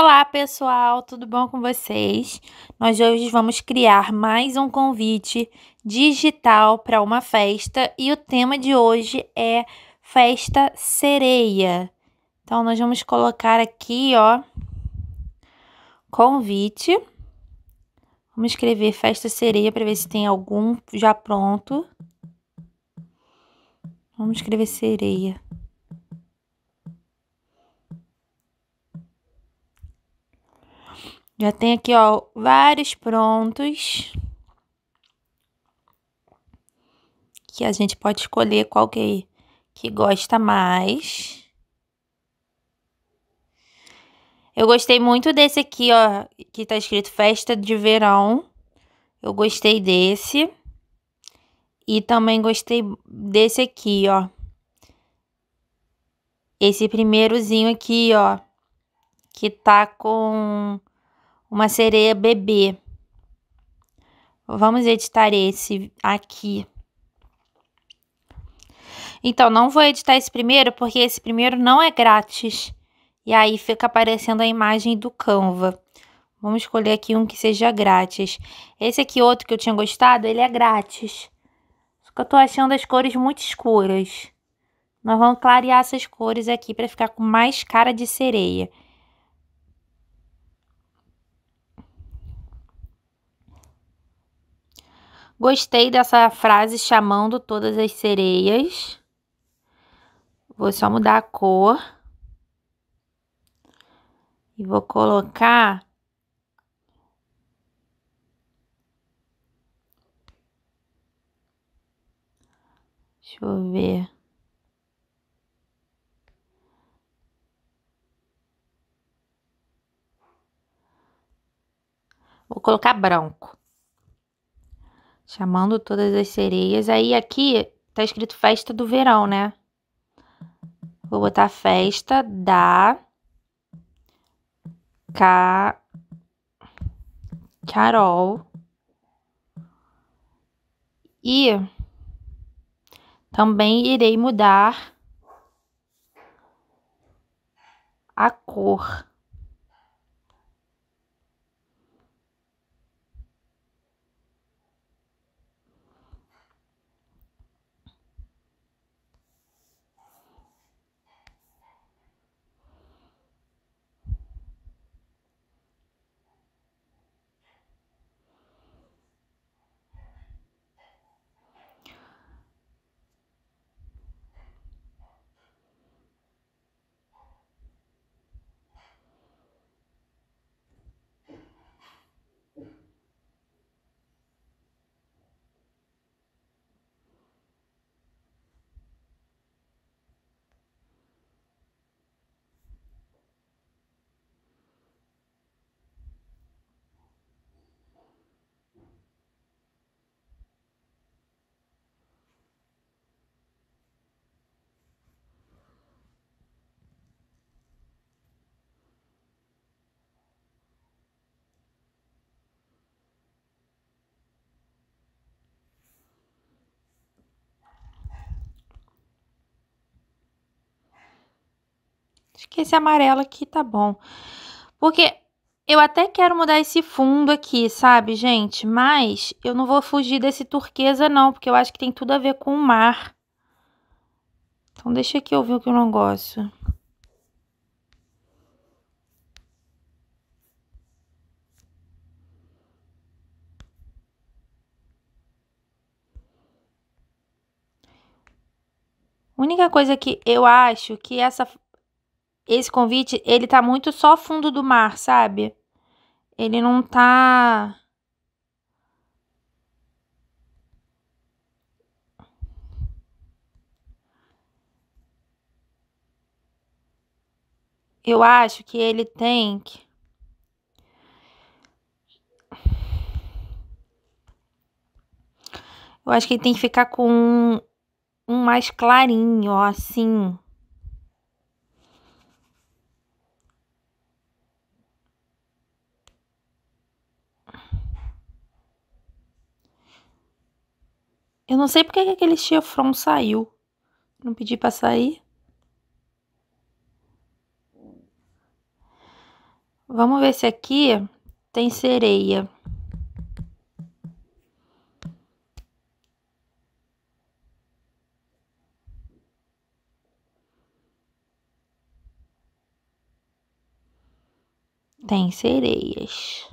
Olá, pessoal, tudo bom com vocês? Nós hoje vamos criar mais um convite digital para uma festa e o tema de hoje é festa sereia. Então nós vamos colocar aqui, ó, convite. Vamos escrever festa sereia para ver se tem algum já pronto. Vamos escrever sereia. Já tem aqui, ó, vários prontos. Que a gente pode escolher qual que, que gosta mais. Eu gostei muito desse aqui, ó, que tá escrito Festa de Verão. Eu gostei desse. E também gostei desse aqui, ó. Esse primeirozinho aqui, ó. Que tá com uma sereia bebê. Vamos editar esse aqui. Então, não vou editar esse primeiro, porque esse primeiro não é grátis. E aí fica aparecendo a imagem do Canva. Vamos escolher aqui um que seja grátis. Esse aqui, outro que eu tinha gostado, ele é grátis. Só que eu tô achando as cores muito escuras. Nós vamos clarear essas cores aqui para ficar com mais cara de sereia. Gostei dessa frase chamando todas as sereias. Vou só mudar a cor. E vou colocar Deixa eu ver. Vou colocar branco. Chamando todas as sereias. Aí aqui tá escrito festa do verão, né? Vou botar festa da Ca... Carol. E também irei mudar a cor. que esse amarelo aqui tá bom. Porque eu até quero mudar esse fundo aqui, sabe, gente? Mas eu não vou fugir desse turquesa, não, porque eu acho que tem tudo a ver com o mar. Então, deixa aqui eu ver o que eu não gosto. A única coisa que eu acho que essa esse convite, ele tá muito só fundo do mar, sabe? Ele não tá. Eu acho que ele tem que. Eu acho que ele tem que ficar com um, um mais clarinho, ó, assim. Eu não sei porque aquele chifrão saiu. Não pedi para sair. Vamos ver se aqui tem sereia. Tem sereias.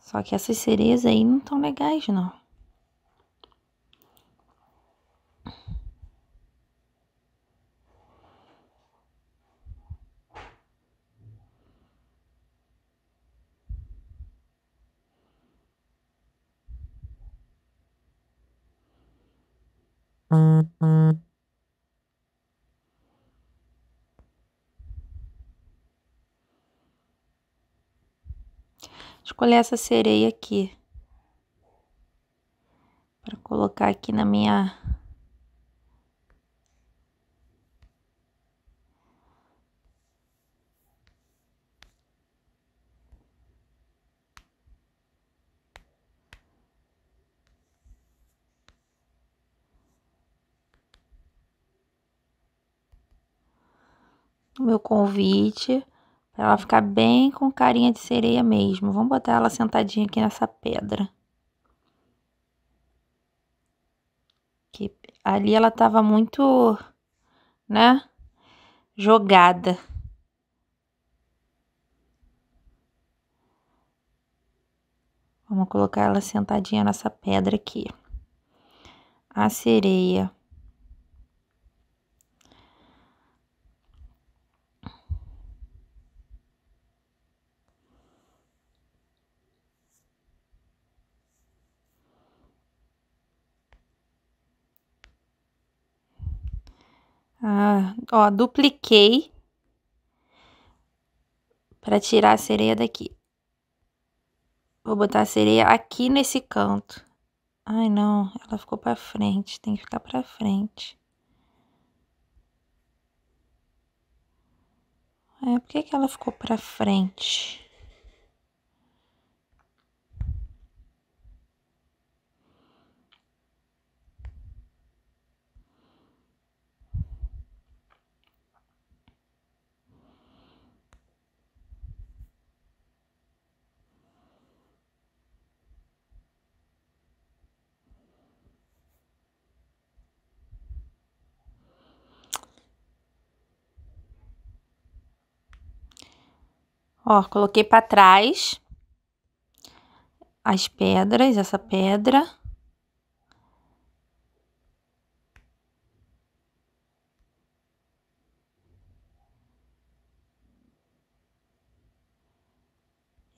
Só que essas sereias aí não estão legais, não. Escolher essa sereia aqui para colocar aqui na minha o meu convite para ela ficar bem com carinha de sereia mesmo. Vamos botar ela sentadinha aqui nessa pedra. Que ali ela tava muito, né, jogada. Vamos colocar ela sentadinha nessa pedra aqui. A sereia Ah, ó, dupliquei para tirar a sereia daqui. Vou botar a sereia aqui nesse canto. Ai, não, ela ficou para frente, tem que ficar para frente. É, por que que ela ficou para frente? Ó, coloquei para trás as pedras, essa pedra.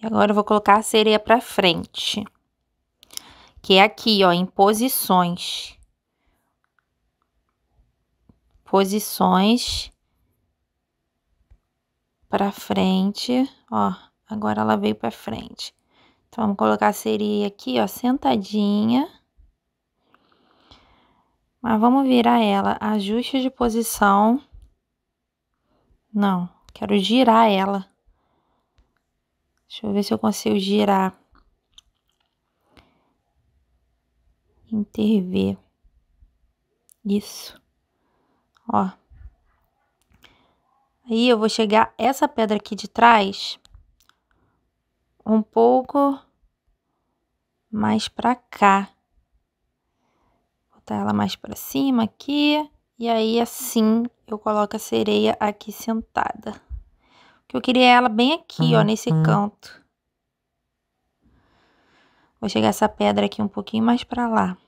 E agora eu vou colocar a sereia para frente, que é aqui, ó, em posições. Posições para frente, ó, agora ela veio para frente. Então, vamos colocar a sereia aqui, ó, sentadinha. Mas vamos virar ela, ajuste de posição. Não, quero girar ela. Deixa eu ver se eu consigo girar. Interver. Isso. Ó. Aí eu vou chegar essa pedra aqui de trás um pouco mais pra cá. Botar ela mais pra cima aqui. E aí, assim, eu coloco a sereia aqui sentada. Porque eu queria ela bem aqui, ó, uhum, nesse uhum. canto. Vou chegar essa pedra aqui um pouquinho mais pra lá.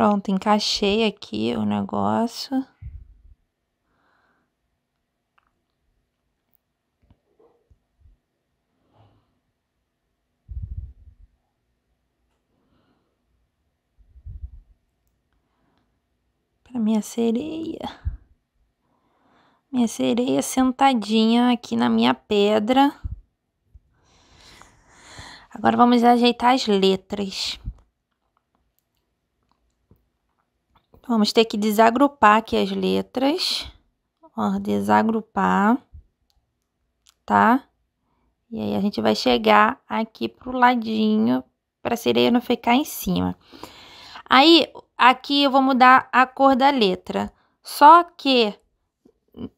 Pronto, encaixei aqui o negócio. para minha sereia. Minha sereia sentadinha aqui na minha pedra. Agora vamos ajeitar as letras. Vamos ter que desagrupar aqui as letras. Ó, desagrupar, tá? E aí, a gente vai chegar aqui pro ladinho, pra sereia não ficar em cima. Aí, aqui eu vou mudar a cor da letra. Só que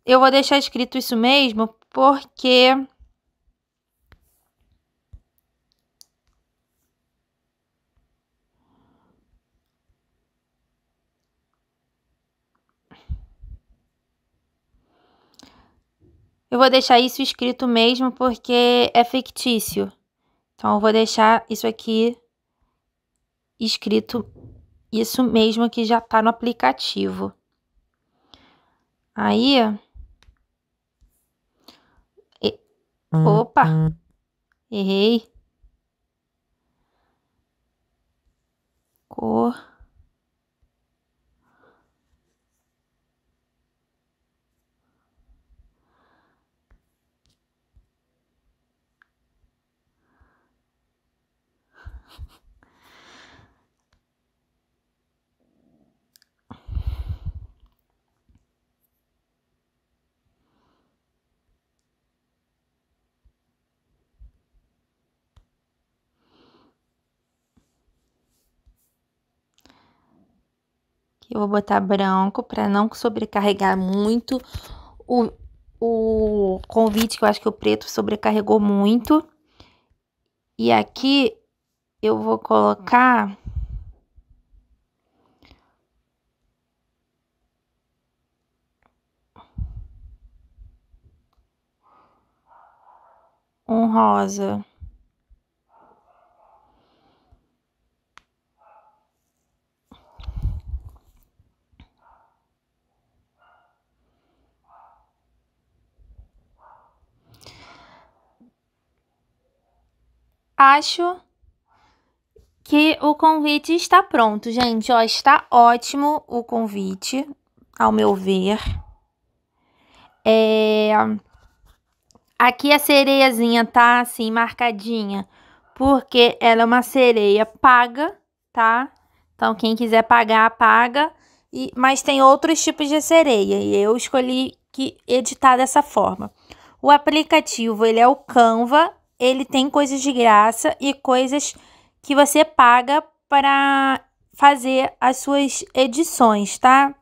eu vou deixar escrito isso mesmo, porque Eu vou deixar isso escrito mesmo porque é fictício. Então, eu vou deixar isso aqui escrito, isso mesmo que já está no aplicativo. Aí. E, opa! Errei. Cor. Eu vou botar branco para não sobrecarregar muito o, o convite, que eu acho que o preto sobrecarregou muito. E aqui eu vou colocar... Um rosa. acho que o convite está pronto, gente. Ó, está ótimo o convite, ao meu ver. É... Aqui a sereiazinha tá assim, marcadinha, porque ela é uma sereia paga, tá? Então, quem quiser pagar, paga. E... Mas tem outros tipos de sereia, e eu escolhi que editar dessa forma. O aplicativo, ele é o Canva, ele tem coisas de graça e coisas que você paga para fazer as suas edições, tá?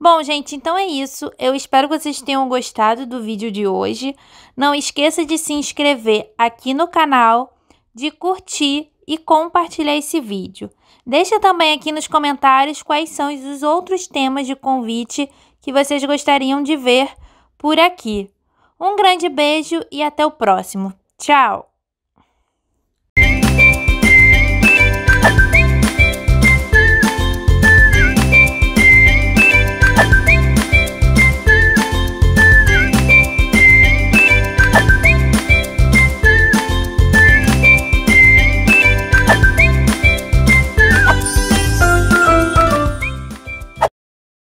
Bom, gente, então é isso. Eu espero que vocês tenham gostado do vídeo de hoje. Não esqueça de se inscrever aqui no canal, de curtir e compartilhar esse vídeo. Deixa também aqui nos comentários quais são os outros temas de convite que vocês gostariam de ver por aqui. Um grande beijo e até o próximo. Tchau!